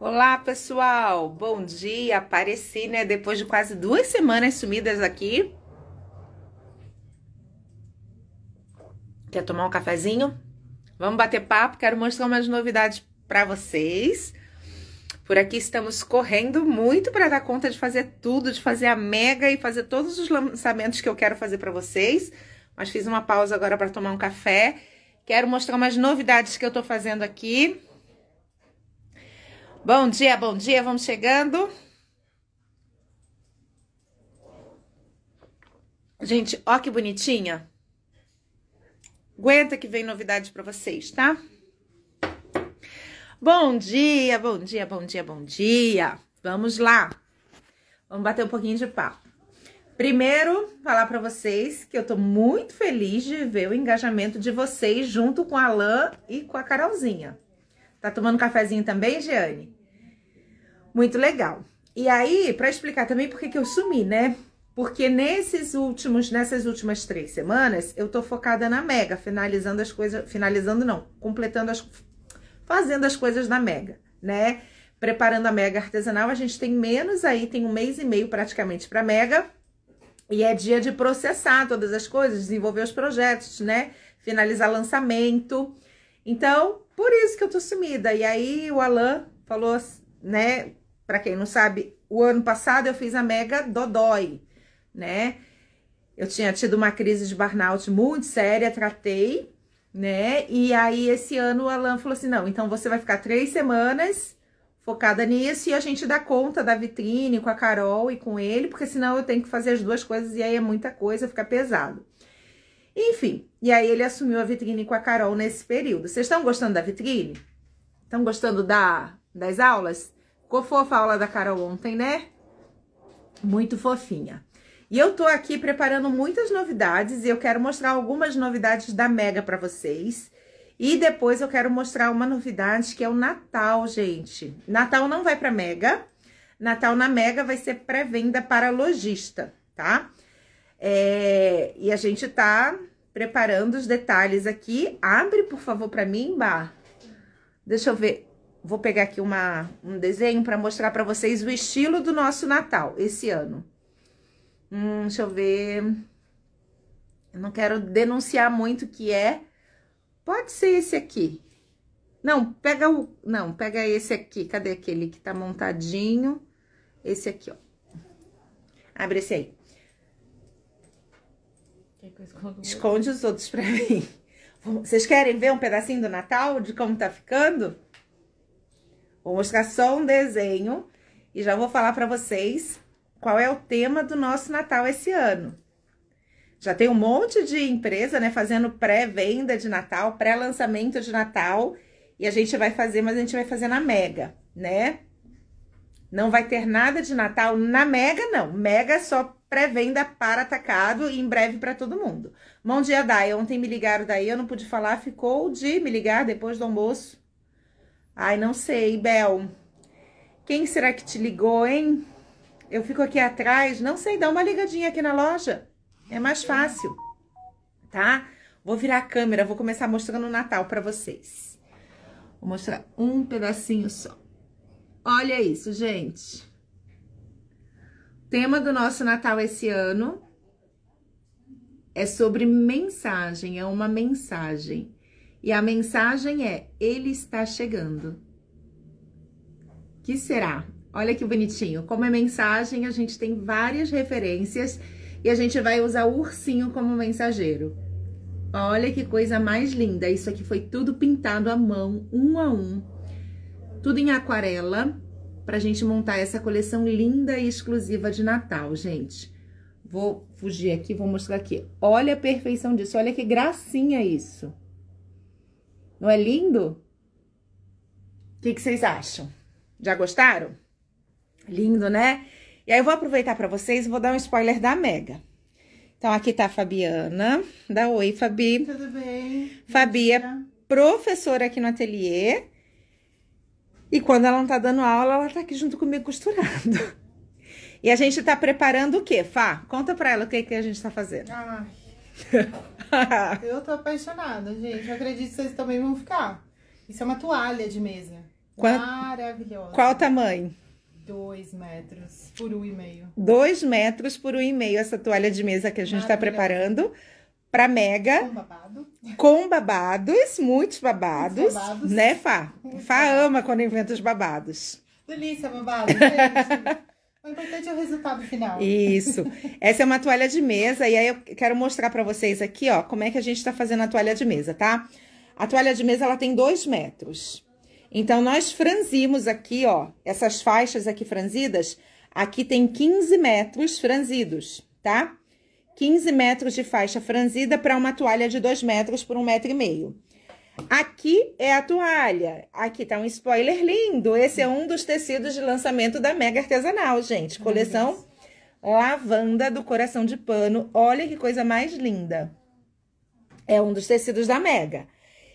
Olá, pessoal! Bom dia! Apareci, né? Depois de quase duas semanas sumidas aqui. Quer tomar um cafezinho? Vamos bater papo, quero mostrar umas novidades para vocês. Por aqui estamos correndo muito para dar conta de fazer tudo, de fazer a mega e fazer todos os lançamentos que eu quero fazer para vocês. Mas fiz uma pausa agora para tomar um café. Quero mostrar umas novidades que eu estou fazendo aqui Bom dia, bom dia, vamos chegando. Gente, ó que bonitinha. Aguenta que vem novidade para vocês, tá? Bom dia, bom dia, bom dia, bom dia. Vamos lá. Vamos bater um pouquinho de papo. Primeiro, falar para vocês que eu tô muito feliz de ver o engajamento de vocês junto com a Alain e com a Carolzinha. Tá tomando cafezinho também, Jeane? Muito legal. E aí, para explicar também por que eu sumi, né? Porque nesses últimos, nessas últimas três semanas, eu tô focada na Mega, finalizando as coisas, finalizando não, completando as, fazendo as coisas na Mega, né? Preparando a Mega artesanal, a gente tem menos aí, tem um mês e meio praticamente para Mega. E é dia de processar todas as coisas, desenvolver os projetos, né? Finalizar lançamento. Então, por isso que eu tô sumida. E aí o Alan falou, né? Pra quem não sabe, o ano passado eu fiz a mega dodói, né? Eu tinha tido uma crise de burnout muito séria, tratei, né? E aí esse ano o Alan falou assim: não, então você vai ficar três semanas focada nisso e a gente dá conta da vitrine com a Carol e com ele, porque senão eu tenho que fazer as duas coisas e aí é muita coisa, fica pesado. Enfim, e aí ele assumiu a vitrine com a Carol nesse período. Vocês estão gostando da vitrine? Estão gostando da, das aulas? Ficou fofa a aula da Carol ontem, né? Muito fofinha. E eu tô aqui preparando muitas novidades e eu quero mostrar algumas novidades da Mega para vocês. E depois eu quero mostrar uma novidade que é o Natal, gente. Natal não vai para Mega. Natal na Mega vai ser pré-venda para lojista, tá? É, e a gente tá preparando os detalhes aqui. Abre, por favor, para mim, Bar. Deixa eu ver. Vou pegar aqui uma, um desenho para mostrar para vocês o estilo do nosso Natal esse ano. Hum, deixa eu ver. Eu não quero denunciar muito o que é. Pode ser esse aqui. Não, pega o. Não, pega esse aqui. Cadê aquele que tá montadinho? Esse aqui, ó. Abre esse aí que Esconde os outros pra mim. Vocês querem ver um pedacinho do Natal, de como tá ficando? Vou mostrar só um desenho e já vou falar pra vocês qual é o tema do nosso Natal esse ano. Já tem um monte de empresa, né, fazendo pré-venda de Natal, pré-lançamento de Natal, e a gente vai fazer, mas a gente vai fazer na Mega, né? Não vai ter nada de Natal na Mega, não. Mega é só pré-venda para atacado e em breve para todo mundo. Bom dia, Dai. Ontem me ligaram daí, eu não pude falar, ficou de me ligar depois do almoço. Ai, não sei, Bel. Quem será que te ligou, hein? Eu fico aqui atrás, não sei, dá uma ligadinha aqui na loja. É mais fácil, tá? Vou virar a câmera, vou começar mostrando o Natal para vocês. Vou mostrar um pedacinho só. Olha isso, gente tema do nosso Natal esse ano é sobre mensagem, é uma mensagem. E a mensagem é: Ele está chegando. Que será? Olha que bonitinho. Como é mensagem, a gente tem várias referências e a gente vai usar o ursinho como mensageiro. Olha que coisa mais linda. Isso aqui foi tudo pintado à mão, um a um. Tudo em aquarela para a gente montar essa coleção linda e exclusiva de Natal, gente. Vou fugir aqui, vou mostrar aqui. Olha a perfeição disso, olha que gracinha isso. Não é lindo? O que, que vocês acham? Já gostaram? Lindo, né? E aí eu vou aproveitar para vocês e vou dar um spoiler da Mega. Então, aqui tá a Fabiana. Dá oi, Fabi. Tudo bem? Fabi é professora aqui no ateliê e quando ela não tá dando aula, ela tá aqui junto comigo costurando. E a gente tá preparando o quê, Fá? Conta pra ela o que, que a gente tá fazendo. Ai. eu tô apaixonada, gente. Eu acredito que vocês também vão ficar. Isso é uma toalha de mesa. Qual... Maravilhosa. Qual o tamanho? 2 metros por 1,5. meio. 2 metros por 1,5 meio essa toalha de mesa que a gente está preparando para Mega. Com, babados, muitos babados, babados. né, Fá? Fá uhum. ama quando inventa os babados. Delícia, babado, gente. O importante é o resultado final. Isso. Essa é uma toalha de mesa e aí eu quero mostrar para vocês aqui, ó, como é que a gente tá fazendo a toalha de mesa, tá? A toalha de mesa, ela tem dois metros. Então, nós franzimos aqui, ó, essas faixas aqui franzidas, aqui tem 15 metros franzidos, tá? 15 metros de faixa franzida para uma toalha de 2 metros por 1,5 um metro. E meio. Aqui é a toalha. Aqui tá um spoiler lindo. Esse é um dos tecidos de lançamento da Mega Artesanal, gente. Coleção Lavanda do Coração de Pano. Olha que coisa mais linda. É um dos tecidos da Mega.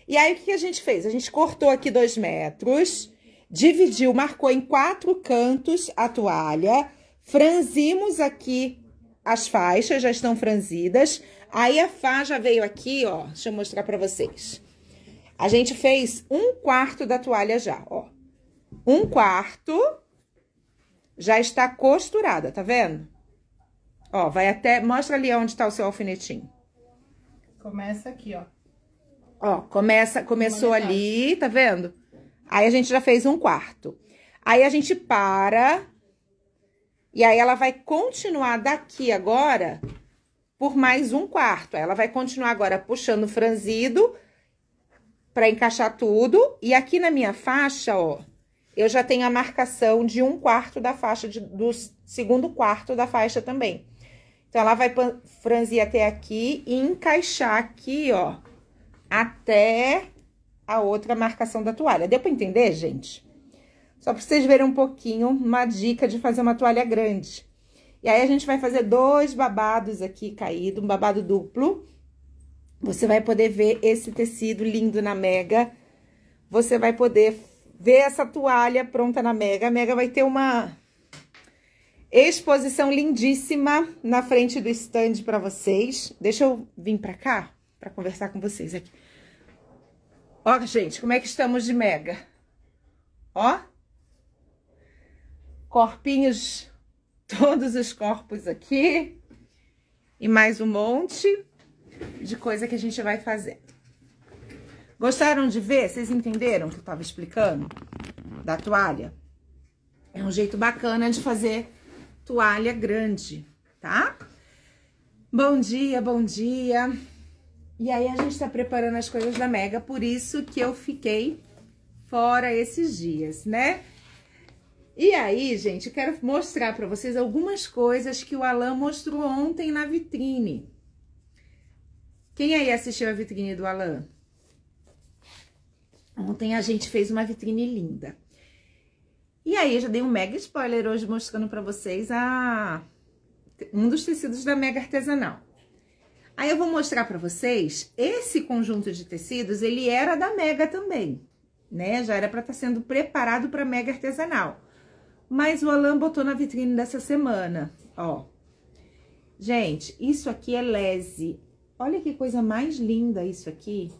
E aí, o que a gente fez? A gente cortou aqui 2 metros, dividiu, marcou em quatro cantos a toalha, franzimos aqui as faixas já estão franzidas. Aí a faixa veio aqui, ó, deixa eu mostrar para vocês. A gente fez um quarto da toalha já, ó. Um quarto já está costurada, tá vendo? Ó, vai até... Mostra ali onde está o seu alfinetinho. Começa aqui, ó. Ó, começa, começou ali, tá vendo? Aí a gente já fez um quarto. Aí a gente para e aí ela vai continuar daqui agora por mais um quarto. Ela vai continuar agora puxando franzido para encaixar tudo. E aqui na minha faixa, ó, eu já tenho a marcação de um quarto da faixa, de, do segundo quarto da faixa também. Então, ela vai franzir até aqui e encaixar aqui, ó, até a outra marcação da toalha. Deu para entender, gente? Só para vocês verem um pouquinho, uma dica de fazer uma toalha grande. E aí, a gente vai fazer dois babados aqui caído, um babado duplo. Você vai poder ver esse tecido lindo na Mega. Você vai poder ver essa toalha pronta na Mega. A Mega vai ter uma exposição lindíssima na frente do stand para vocês. Deixa eu vir para cá para conversar com vocês aqui. Ó, gente, como é que estamos de Mega? Ó, corpinhos, todos os corpos aqui. E mais um monte de coisa que a gente vai fazendo. Gostaram de ver? Vocês entenderam o que eu estava explicando? Da toalha? É um jeito bacana de fazer toalha grande, tá? Bom dia, bom dia. E aí a gente tá preparando as coisas da Mega, por isso que eu fiquei fora esses dias, né? E aí, gente, eu quero mostrar para vocês algumas coisas que o Alan mostrou ontem na vitrine. Quem aí assistiu a vitrine do Alan? Ontem a gente fez uma vitrine linda. E aí, eu já dei um mega spoiler hoje mostrando para vocês a um dos tecidos da Mega Artesanal. Aí eu vou mostrar para vocês, esse conjunto de tecidos, ele era da Mega também, né? Já era para estar tá sendo preparado para Mega Artesanal. Mas o Alan botou na vitrine dessa semana, ó. Gente, isso aqui é lese. Olha que coisa mais linda isso aqui.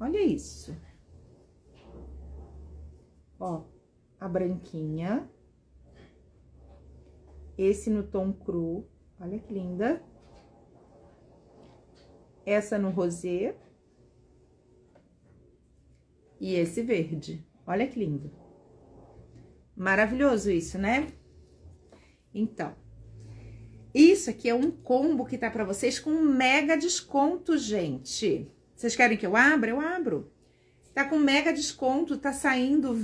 Olha isso. Ó, a branquinha. Esse no tom cru. Olha que linda. Essa no rosê. E esse verde. Olha que lindo. Maravilhoso isso, né? Então, isso aqui é um combo que tá para vocês com mega desconto, gente. Vocês querem que eu abra? Eu abro. Tá com mega desconto, tá saindo...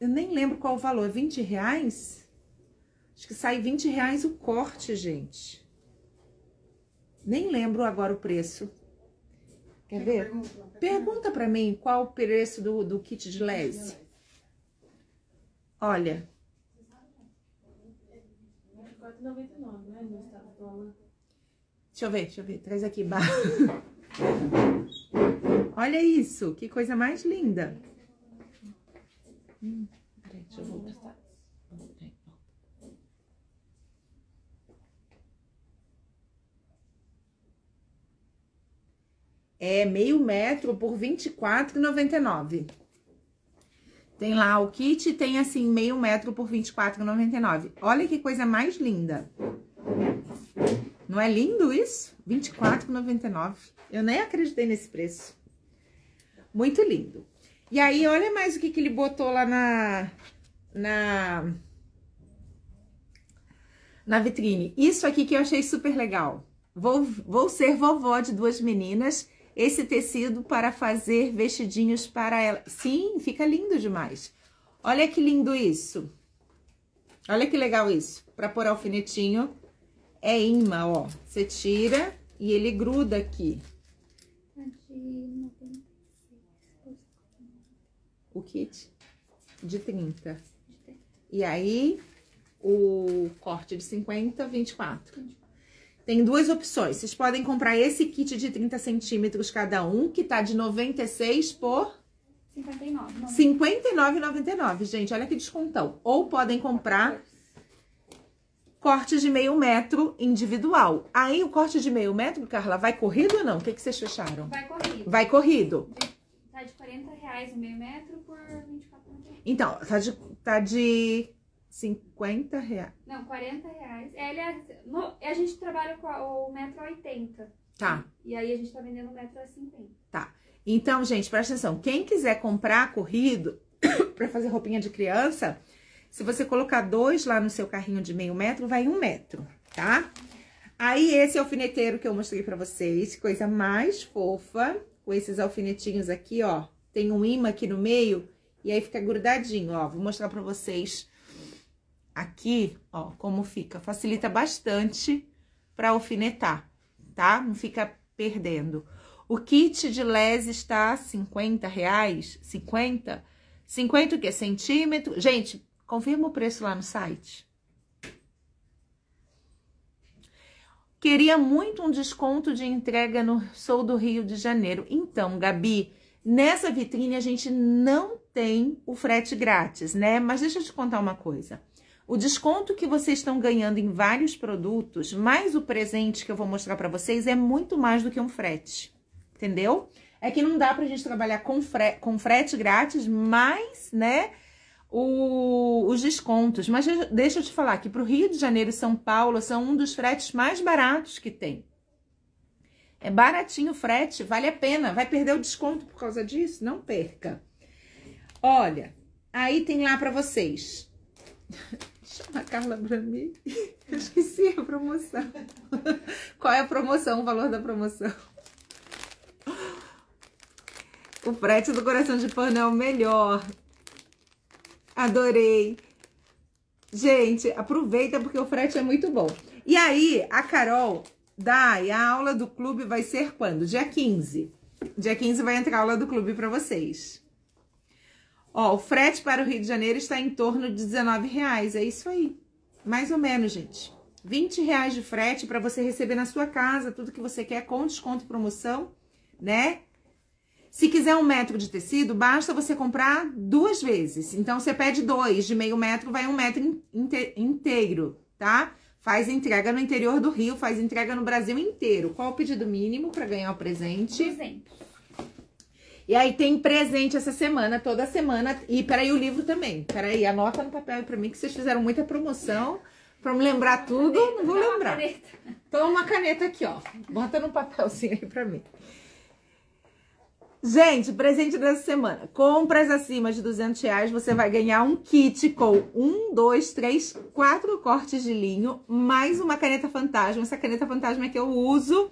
Eu nem lembro qual o valor, 20 reais? Acho que sai 20 reais o corte, gente. Nem lembro agora o preço. Quer ver? Pergunta para mim qual o preço do, do kit de lese. Olha. Né, deixa eu ver, deixa eu ver. Traz aqui, Olha isso, que coisa mais linda. É hum, meio deixa eu vinte É meio metro por e nove. Tem lá o kit, tem assim, meio metro por R$24,99. Olha que coisa mais linda. Não é lindo isso? R$24,99. Eu nem acreditei nesse preço. Muito lindo. E aí, olha mais o que, que ele botou lá na... Na... Na vitrine. Isso aqui que eu achei super legal. Vou, vou ser vovó de duas meninas esse tecido para fazer vestidinhos para ela. Sim, fica lindo demais. Olha que lindo isso. Olha que legal isso. Para pôr alfinetinho, é imã, ó. Você tira e ele gruda aqui. O kit de 30. E aí, o corte de 50, 24. 24. Tem duas opções. Vocês podem comprar esse kit de 30 centímetros cada um, que tá de 96 por... 59,99. 59,99, gente. Olha que descontão. Ou podem comprar corte de meio metro individual. Aí o corte de meio metro, Carla, vai corrido ou não? O que, que vocês fecharam? Vai corrido. Vai corrido. Tá de 40 reais o meio metro por 24 Então, tá de, tá de 50 reais. Não, 40 reais. Ele é, no, a gente trabalha com o metro 80. Tá. E aí a gente tá vendendo o metro a 50. Tá. Então, gente, presta atenção. Quem quiser comprar corrido para fazer roupinha de criança, se você colocar dois lá no seu carrinho de meio metro, vai um metro, tá? Aí, esse alfineteiro que eu mostrei pra vocês, coisa mais fofa, com esses alfinetinhos aqui, ó. Tem um imã aqui no meio, e aí fica grudadinho, ó. Vou mostrar pra vocês Aqui, ó, como fica. Facilita bastante para alfinetar, tá? Não fica perdendo. O kit de les está 50 reais, 50? 50 o quê? Centímetro? Gente, confirma o preço lá no site. Queria muito um desconto de entrega no Sou do Rio de Janeiro. Então, Gabi, nessa vitrine a gente não tem o frete grátis, né? Mas deixa eu te contar uma coisa. O desconto que vocês estão ganhando em vários produtos, mais o presente que eu vou mostrar para vocês, é muito mais do que um frete, entendeu? É que não dá para a gente trabalhar com, fre com frete grátis, mais, né, o, os descontos. Mas deixa eu te falar que para Rio de Janeiro e São Paulo são um dos fretes mais baratos que tem. É baratinho o frete, vale a pena. Vai perder o desconto por causa disso? Não perca. Olha, aí tem lá para vocês. Chama a Carla mim. Eu esqueci a promoção. Qual é a promoção, o valor da promoção? O frete do coração de pano é o melhor. Adorei. Gente, aproveita porque o frete é muito bom. E aí, a Carol, dá? E a aula do clube vai ser quando? Dia 15. Dia 15 vai entrar a aula do clube para vocês. Ó, o frete para o Rio de Janeiro está em torno de 19 reais, é isso aí. Mais ou menos, gente. 20 reais de frete para você receber na sua casa tudo que você quer com desconto e promoção, né? Se quiser um metro de tecido, basta você comprar duas vezes. Então, você pede dois, de meio metro vai um metro inteiro, tá? Faz entrega no interior do Rio, faz entrega no Brasil inteiro. Qual o pedido mínimo para ganhar o presente? 200. E aí tem presente essa semana, toda semana. E peraí, o livro também. Peraí, anota no papel para mim que vocês fizeram muita promoção. Pra me lembrar tudo, caneta, não vou lembrar. Caneta. Toma uma caneta aqui, ó. Bota num papelzinho aí pra mim. Gente, presente dessa semana. Compras acima de 200 reais, você vai ganhar um kit com um, dois, três, quatro cortes de linho, mais uma caneta fantasma. Essa caneta fantasma é que eu uso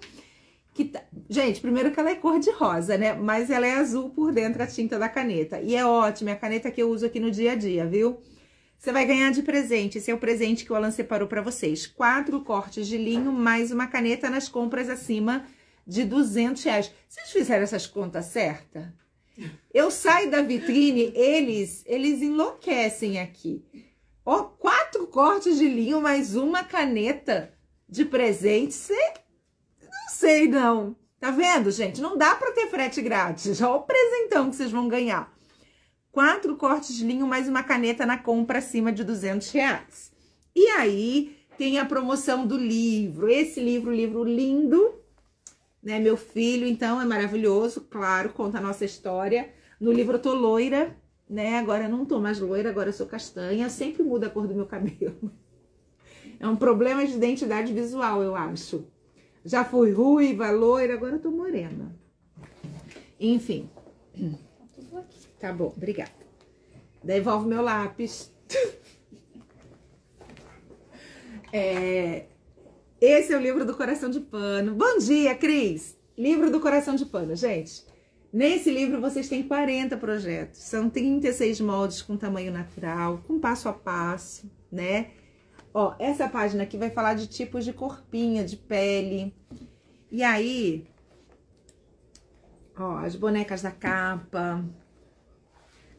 que tá, Gente, primeiro que ela é cor de rosa, né? Mas ela é azul por dentro a tinta da caneta. E é ótima, é a caneta que eu uso aqui no dia a dia, viu? Você vai ganhar de presente, esse é o presente que o Alan separou para vocês. Quatro cortes de linho, mais uma caneta nas compras acima de 200 reais. Vocês fizeram essas contas certas? Eu saio da vitrine, eles, eles enlouquecem aqui. Ó, oh, quatro cortes de linho, mais uma caneta de presente. Você sei não. Tá vendo, gente? Não dá para ter frete grátis. Olha o presentão que vocês vão ganhar. Quatro cortes de linho mais uma caneta na compra acima de 200 reais. E aí tem a promoção do livro. Esse livro, livro lindo, né? Meu filho, então, é maravilhoso. Claro, conta a nossa história. No livro eu tô loira, né? Agora eu não tô mais loira, agora eu sou castanha. Sempre muda a cor do meu cabelo. É um problema de identidade visual, eu acho. Já fui ruiva, loira, agora eu tô morena. Enfim. Tá bom, obrigada. Devolve meu lápis. É, esse é o livro do Coração de Pano. Bom dia, Cris! Livro do Coração de Pano, gente. Nesse livro vocês têm 40 projetos. São 36 moldes com tamanho natural, com passo a passo, né? Ó, essa página aqui vai falar de tipos de corpinha, de pele. E aí, ó, as bonecas da capa.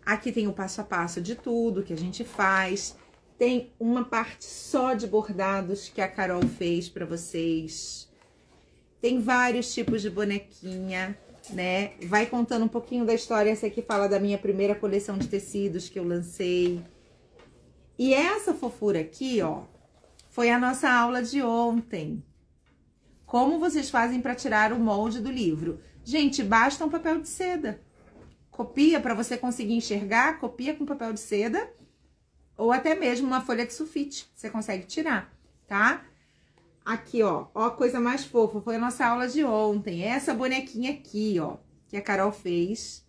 Aqui tem o passo a passo de tudo que a gente faz. Tem uma parte só de bordados que a Carol fez para vocês. Tem vários tipos de bonequinha, né? Vai contando um pouquinho da história. Essa aqui fala da minha primeira coleção de tecidos que eu lancei. E essa fofura aqui, ó, foi a nossa aula de ontem. Como vocês fazem para tirar o molde do livro? Gente, basta um papel de seda. Copia para você conseguir enxergar, copia com papel de seda ou até mesmo uma folha de sulfite. Você consegue tirar, tá? Aqui, ó, ó a coisa mais fofa, foi a nossa aula de ontem. É essa bonequinha aqui, ó, que a Carol fez.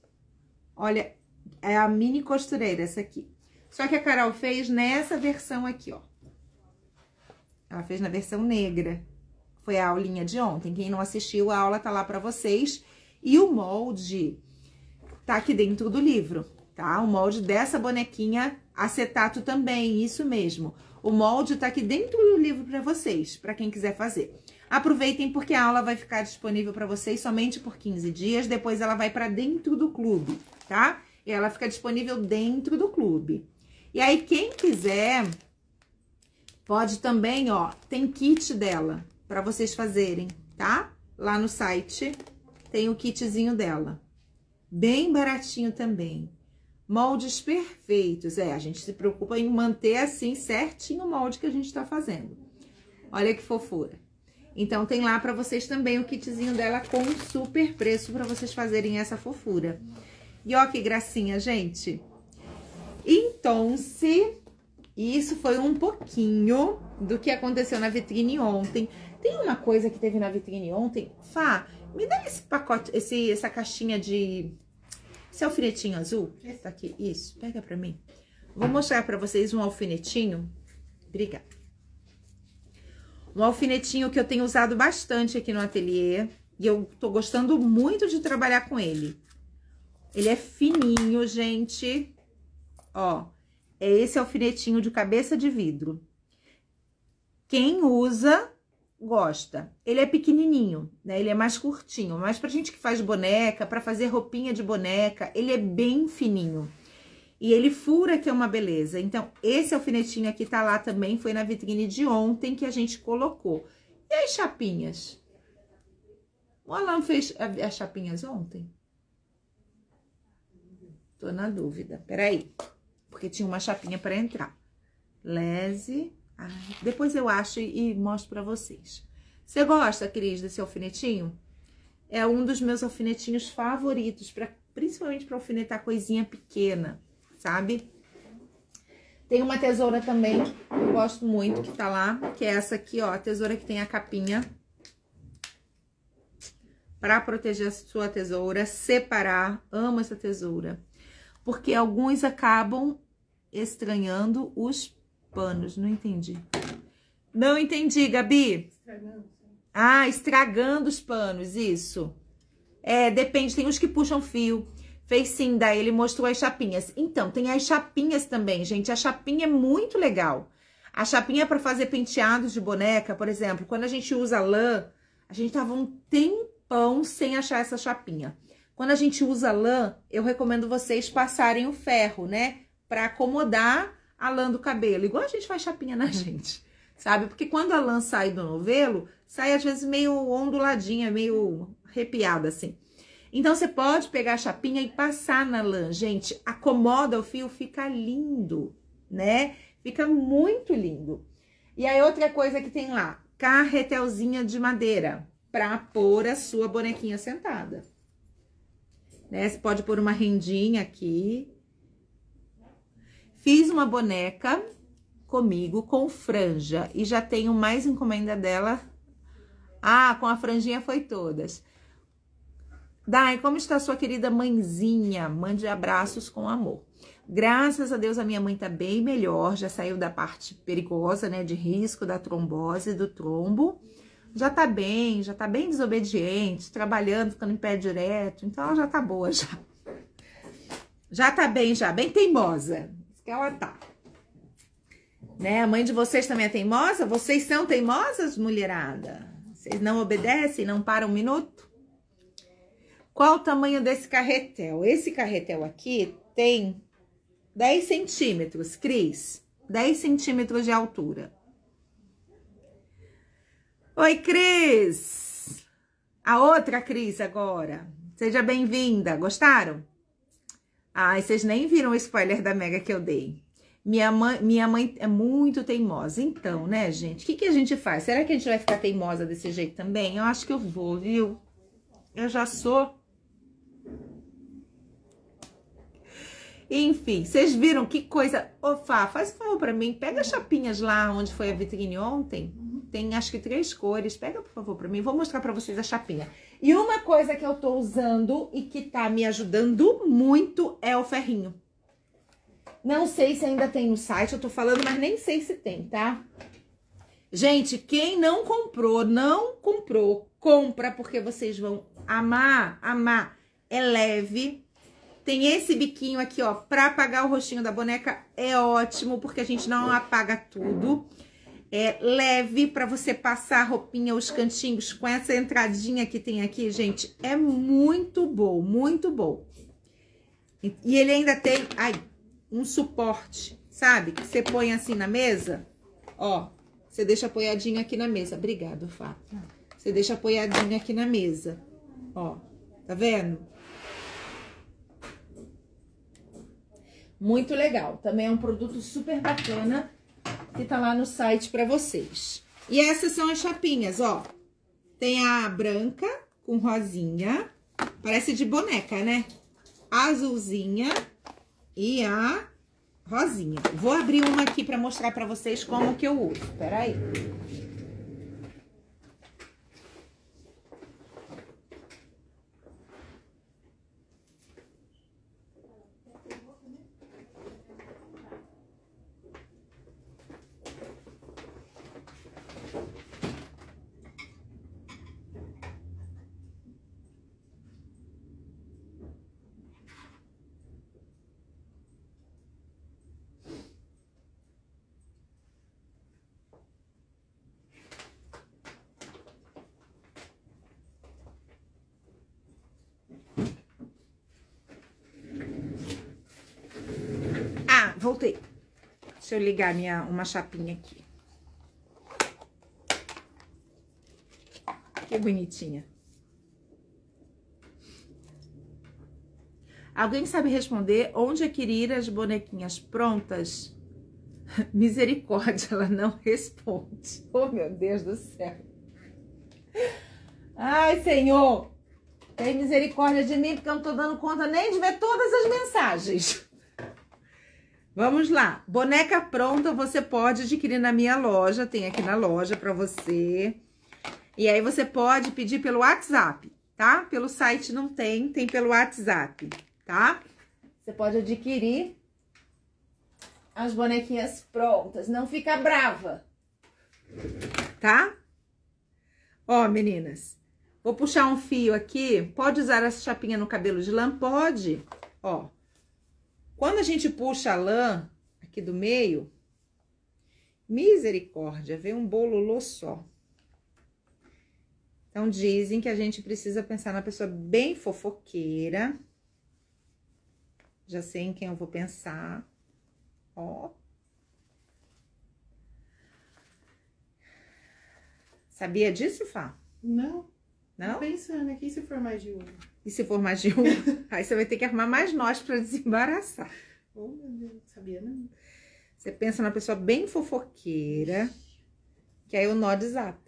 Olha, é a mini costureira essa aqui. Só que a Carol fez nessa versão aqui, ó. Ela fez na versão negra. Foi a aulinha de ontem. Quem não assistiu, a aula tá lá para vocês. E o molde tá aqui dentro do livro, tá? O molde dessa bonequinha acetato também, isso mesmo. O molde tá aqui dentro do livro para vocês, para quem quiser fazer. Aproveitem porque a aula vai ficar disponível para vocês somente por 15 dias, depois ela vai para dentro do clube, tá? E ela fica disponível dentro do clube. E aí, quem quiser, pode também, ó, tem kit dela para vocês fazerem, tá? Lá no site tem o kitzinho dela. Bem baratinho também. Moldes perfeitos. É, a gente se preocupa em manter assim certinho o molde que a gente tá fazendo. Olha que fofura. Então tem lá para vocês também o kitzinho dela com super preço para vocês fazerem essa fofura. E ó que gracinha, gente. Então, se isso foi um pouquinho do que aconteceu na vitrine ontem. Tem uma coisa que teve na vitrine ontem. Fá, me dá esse pacote, esse, essa caixinha de... Esse alfinetinho azul. Esse tá aqui. Isso, pega pra mim. Vou mostrar pra vocês um alfinetinho. Obrigada. Um alfinetinho que eu tenho usado bastante aqui no ateliê. E eu tô gostando muito de trabalhar com ele. Ele é fininho, gente. Ó, é esse alfinetinho de cabeça de vidro. Quem usa, gosta. Ele é pequenininho, né? Ele é mais curtinho, mas pra gente que faz boneca, para fazer roupinha de boneca, ele é bem fininho. E ele fura, que é uma beleza. Então, esse alfinetinho aqui tá lá também, foi na vitrine de ontem que a gente colocou. E as chapinhas? O Alan fez as chapinhas ontem? Tô na dúvida, peraí porque tinha uma chapinha para entrar. Lese. Ah, depois eu acho e, e mostro para vocês. Você gosta, Cris, desse alfinetinho? É um dos meus alfinetinhos favoritos, pra, principalmente para alfinetar coisinha pequena, sabe? Tem uma tesoura também que eu gosto muito, que tá lá, que é essa aqui, ó, a tesoura que tem a capinha. Para proteger a sua tesoura, separar, amo essa tesoura. Porque alguns acabam estranhando os panos. Não entendi. Não entendi, Gabi. Ah, estragando os panos, isso. É, depende, tem uns que puxam fio. Fez sim, daí ele mostrou as chapinhas. Então, tem as chapinhas também, gente. A chapinha é muito legal. A chapinha é para fazer penteados de boneca, por exemplo. Quando a gente usa lã, a gente tava um tempão sem achar essa chapinha. Quando a gente usa lã, eu recomendo vocês passarem o ferro, né? para acomodar a lã do cabelo, igual a gente faz chapinha na uhum. gente, sabe? Porque quando a lã sai do novelo, sai às vezes meio onduladinha, meio arrepiada assim. Então você pode pegar a chapinha e passar na lã, gente, acomoda o fio, fica lindo, né? Fica muito lindo. E aí outra coisa que tem lá, carretelzinha de madeira para pôr a sua bonequinha sentada. Né? Você pode pôr uma rendinha aqui, Fiz uma boneca comigo com franja e já tenho mais encomenda dela. Ah, com a franjinha foi todas. Dai, como está sua querida mãezinha? Mande abraços com amor. Graças a Deus a minha mãe tá bem melhor, já saiu da parte perigosa, né, de risco da trombose, do trombo. Já tá bem, já tá bem desobediente, trabalhando, ficando em pé direto, então ela já tá boa já. Já tá bem já, bem teimosa que ela tá. Né? A mãe de vocês também é teimosa? Vocês são teimosas, mulherada? Vocês não obedecem, não param um minuto? Qual o tamanho desse carretel? Esse carretel aqui tem 10 centímetros, Cris. 10 centímetros de altura. Oi, Cris! A outra Cris agora. Seja bem-vinda. Gostaram? Ai, vocês nem viram o spoiler da Mega que eu dei. Minha mãe, minha mãe é muito teimosa. Então, né, gente? O que, que a gente faz? Será que a gente vai ficar teimosa desse jeito também? Eu acho que eu vou, viu? Eu já sou. Enfim, vocês viram que coisa. Ô, Fá, faz um favor pra mim. Pega as chapinhas lá onde foi a vitrine ontem tem acho que três cores. Pega, por favor, para mim. Vou mostrar para vocês a chapinha. E uma coisa que eu tô usando e que tá me ajudando muito é o ferrinho. Não sei se ainda tem no site, eu tô falando, mas nem sei se tem, tá? Gente, quem não comprou, não comprou, compra, porque vocês vão amar, amar. É leve, tem esse biquinho aqui, ó, pra apagar o rostinho da boneca é ótimo, porque a gente não apaga tudo é, leve para você passar a roupinha aos cantinhos com essa entradinha que tem aqui, gente. É muito bom, muito bom. E ele ainda tem ai, um suporte, sabe? Que você põe assim na mesa, ó. Você deixa apoiadinho aqui na mesa. Obrigado, Fá. Você deixa apoiadinho aqui na mesa, ó. Tá vendo? Muito legal. Também é um produto super bacana que tá lá no site para vocês. E essas são as chapinhas, ó. Tem a branca com rosinha, parece de boneca, né? Azulzinha e a rosinha. Vou abrir uma aqui para mostrar para vocês como que eu uso. Pera aí. voltei. Deixa eu ligar minha, uma chapinha aqui. Que bonitinha. Alguém sabe responder onde adquirir as bonequinhas prontas? Misericórdia, ela não responde. Oh, meu Deus do céu. Ai, Senhor, tem misericórdia de mim, porque eu não tô dando conta nem de ver todas as mensagens. Vamos lá. Boneca pronta você pode adquirir na minha loja. Tem aqui na loja para você. E aí você pode pedir pelo WhatsApp, tá? Pelo site não tem, tem pelo WhatsApp, tá? Você pode adquirir as bonequinhas prontas. Não fica brava. Tá? Ó, meninas. Vou puxar um fio aqui. Pode usar essa chapinha no cabelo de lã? Pode. Ó, quando a gente puxa a lã aqui do meio, misericórdia, vem um bololô só. Então, dizem que a gente precisa pensar na pessoa bem fofoqueira. Já sei em quem eu vou pensar. Ó. Sabia disso, Fá? Não. Não? Tô pensando aqui se for mais de uma. E se for mais de um, aí você vai ter que arrumar mais nós para desembaraçar. Oh, meu Deus, não sabia não. Né? Você pensa numa pessoa bem fofoqueira, que aí o nó desata.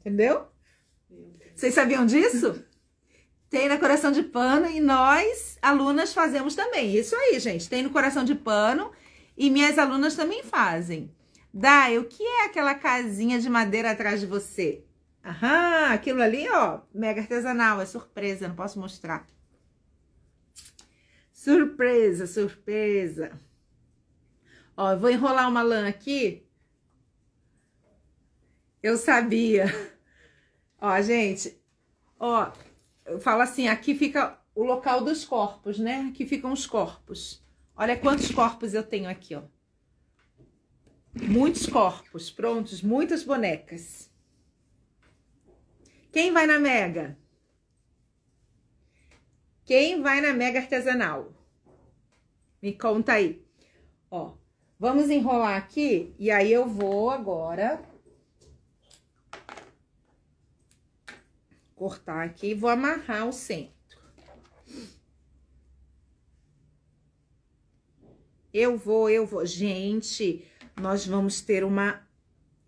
Entendeu? Vocês sabiam disso? Tem no coração de pano e nós, alunas, fazemos também. Isso aí, gente. Tem no coração de pano e minhas alunas também fazem. Dai, o que é aquela casinha de madeira atrás de você? Aham, aquilo ali, ó, mega artesanal, é surpresa, não posso mostrar. Surpresa, surpresa. Ó, eu vou enrolar uma lã aqui. Eu sabia. Ó, gente, ó, eu falo assim, aqui fica o local dos corpos, né? Aqui ficam os corpos. Olha quantos corpos eu tenho aqui, ó. Muitos corpos, prontos, muitas bonecas. Quem vai na Mega? Quem vai na Mega Artesanal? Me conta aí. Ó, vamos enrolar aqui e aí eu vou agora cortar aqui e vou amarrar o centro. Eu vou, eu vou. Gente, nós vamos ter uma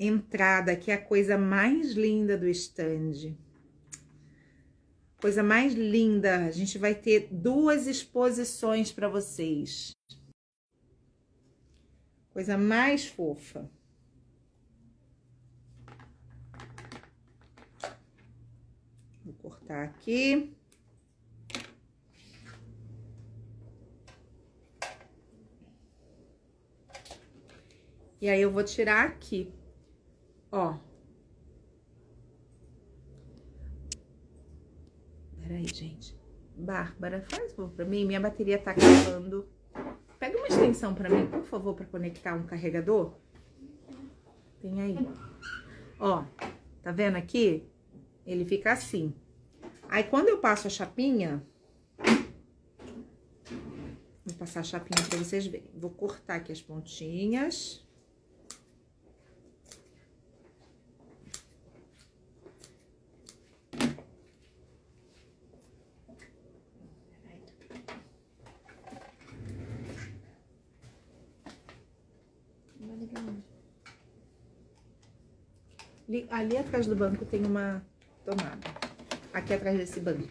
entrada, que é a coisa mais linda do estande. Coisa mais linda. A gente vai ter duas exposições para vocês. Coisa mais fofa. Vou cortar aqui. E aí, eu vou tirar aqui. Ó. Peraí, gente. Bárbara, faz favor pra mim. Minha bateria tá acabando. Pega uma extensão pra mim, por favor, pra conectar um carregador. Tem aí. Ó, tá vendo aqui? Ele fica assim. Aí, quando eu passo a chapinha... Vou passar a chapinha pra vocês verem. Vou cortar aqui as pontinhas. ali, atrás do banco tem uma tomada. Aqui atrás desse banco.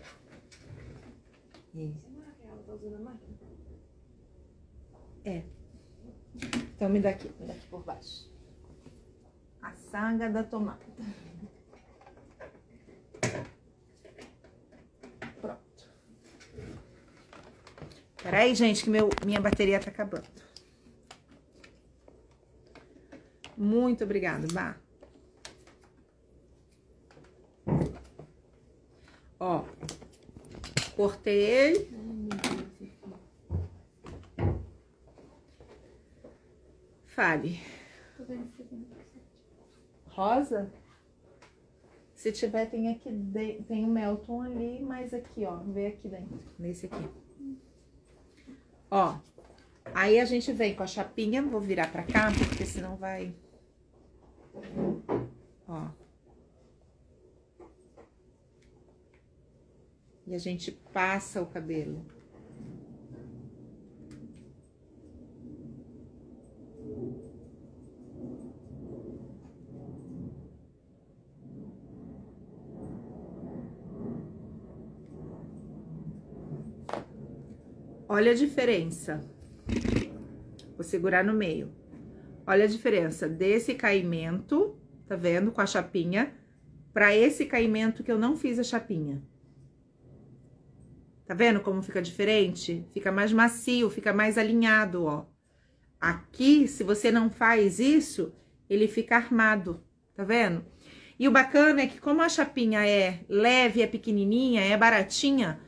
Isso. É. Então me dá aqui, me dá aqui por baixo. A saga da tomada. Pronto. Peraí, gente, que meu, minha bateria tá acabando. Muito obrigada, Bárbara. Ó, cortei. Fale. Rosa? Se tiver, tem aqui, dentro. tem o Melton ali, mas aqui, ó, vê aqui dentro. Nesse aqui. Ó, aí a gente vem com a chapinha, vou virar pra cá, porque senão vai... Ó. E a gente passa o cabelo. Olha a diferença. Vou segurar no meio. Olha a diferença desse caimento, tá vendo? Com a chapinha, para esse caimento que eu não fiz a chapinha. Tá vendo como fica diferente? Fica mais macio, fica mais alinhado, ó. Aqui, se você não faz isso, ele fica armado, tá vendo? E o bacana é que como a chapinha é leve, é pequenininha, é baratinha,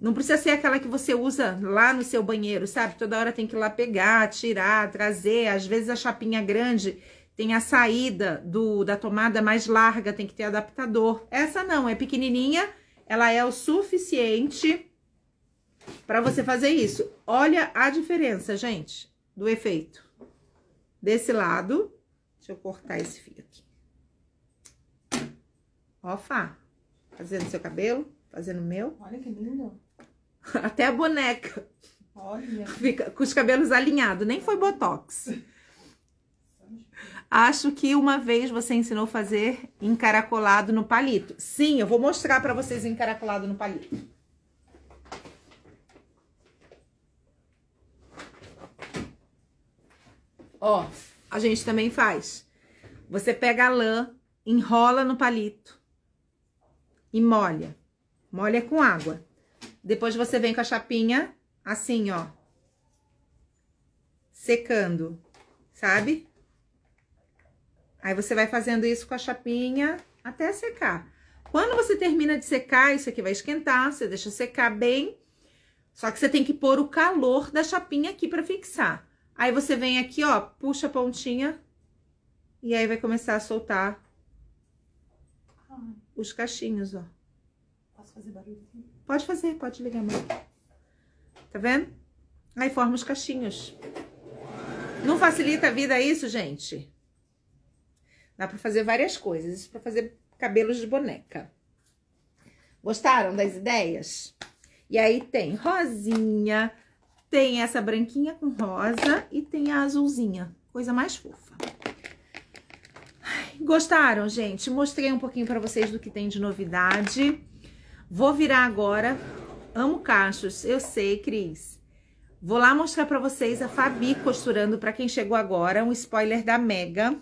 não precisa ser aquela que você usa lá no seu banheiro, sabe? Toda hora tem que ir lá pegar, tirar, trazer. Às vezes a chapinha grande tem a saída do, da tomada mais larga, tem que ter adaptador. Essa não, é pequenininha, ela é o suficiente para você fazer isso. Olha a diferença, gente, do efeito. Desse lado, deixa eu cortar esse fio aqui. Ó, Fá, fazendo seu cabelo, fazendo o meu. Olha que lindo. Até a boneca. Olha. Fica com os cabelos alinhados, nem foi botox. Acho que uma vez você ensinou a fazer encaracolado no palito. Sim, eu vou mostrar para vocês encaracolado no palito. Ó, a gente também faz. Você pega a lã, enrola no palito e molha. Molha com água. Depois você vem com a chapinha assim, ó. Secando, sabe? Aí você vai fazendo isso com a chapinha até secar. Quando você termina de secar, isso aqui vai esquentar, você deixa secar bem. Só que você tem que pôr o calor da chapinha aqui para fixar. Aí você vem aqui, ó, puxa a pontinha e aí vai começar a soltar ah. os cachinhos, ó. Posso fazer barulho? Pode fazer, pode ligar mais. Tá vendo? Aí forma os cachinhos. Não facilita a vida isso, gente? Dá pra fazer várias coisas. Isso é pra fazer cabelos de boneca. Gostaram das ideias? E aí tem rosinha, tem essa branquinha com rosa e tem a azulzinha. Coisa mais fofa. Gostaram, gente? Mostrei um pouquinho para vocês do que tem de novidade. Vou virar agora. Amo cachos, eu sei, Cris. Vou lá mostrar para vocês a Fabi costurando, para quem chegou agora, um spoiler da Mega.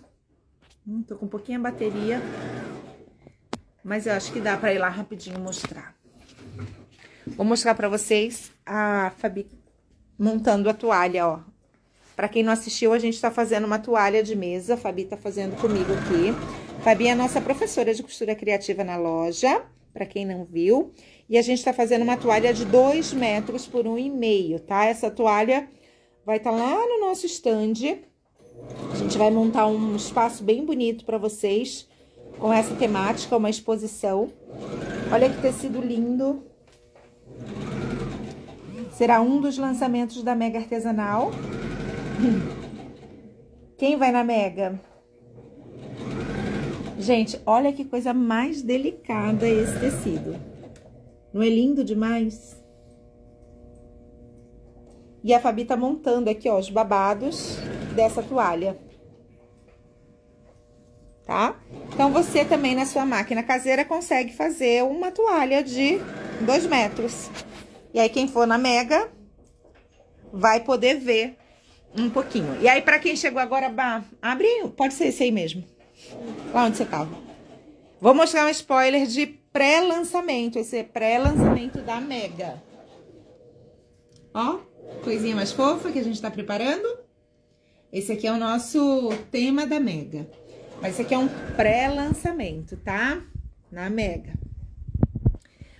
Hum, tô com um pouquinho a bateria, mas eu acho que dá para ir lá rapidinho mostrar. Vou mostrar para vocês a Fabi montando a toalha, ó. Para quem não assistiu, a gente está fazendo uma toalha de mesa. A Fabi está fazendo comigo aqui. Fabi é a nossa professora de costura criativa na loja, para quem não viu. E a gente está fazendo uma toalha de 2 metros por 1,5, um e meio, tá? Essa toalha vai estar tá lá no nosso stand. A gente vai montar um espaço bem bonito para vocês com essa temática, uma exposição. Olha que tecido lindo. Será um dos lançamentos da Mega Artesanal. Quem vai na Mega? Gente, olha que coisa mais delicada esse tecido. Não é lindo demais? E a Fabi tá montando aqui, ó, os babados dessa toalha. Tá? Então, você também na sua máquina caseira consegue fazer uma toalha de 2 metros. E aí, quem for na Mega vai poder ver um pouquinho. E aí, para quem chegou agora, bah, abre, pode ser esse aí mesmo. Lá onde você tava. Vou mostrar um spoiler de pré-lançamento. Esse é pré-lançamento da Mega. Ó, coisinha mais fofa que a gente tá preparando. Esse aqui é o nosso tema da Mega. Mas esse aqui é um pré-lançamento, tá? Na Mega.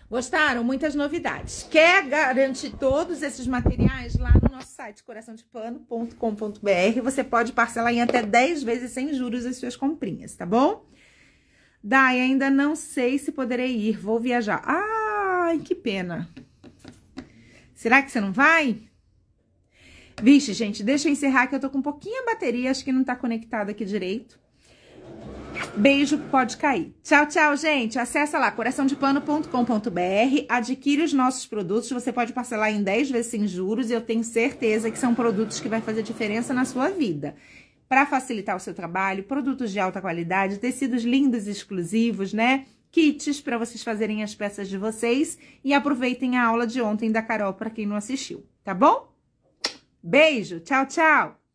Gostaram? Muitas novidades. Quer garantir todos esses materiais lá no nosso site coraçãodepano.com.br? Você pode parcelar em até 10 vezes sem juros as suas comprinhas, tá bom? Dai, ainda não sei se poderei ir, vou viajar. Ai, que pena. Será que você não vai? Vixe, gente, deixa eu encerrar que eu tô com pouquinha bateria, acho que não tá conectado aqui direito. Beijo, pode cair. Tchau, tchau, gente. Acessa lá coraçãodepano.com.br, adquire os nossos produtos. Você pode parcelar em 10 vezes sem juros e eu tenho certeza que são produtos que vai fazer diferença na sua vida. Para facilitar o seu trabalho, produtos de alta qualidade, tecidos lindos e exclusivos, né? Kits para vocês fazerem as peças de vocês e aproveitem a aula de ontem da Carol para quem não assistiu, tá bom? Beijo, tchau, tchau.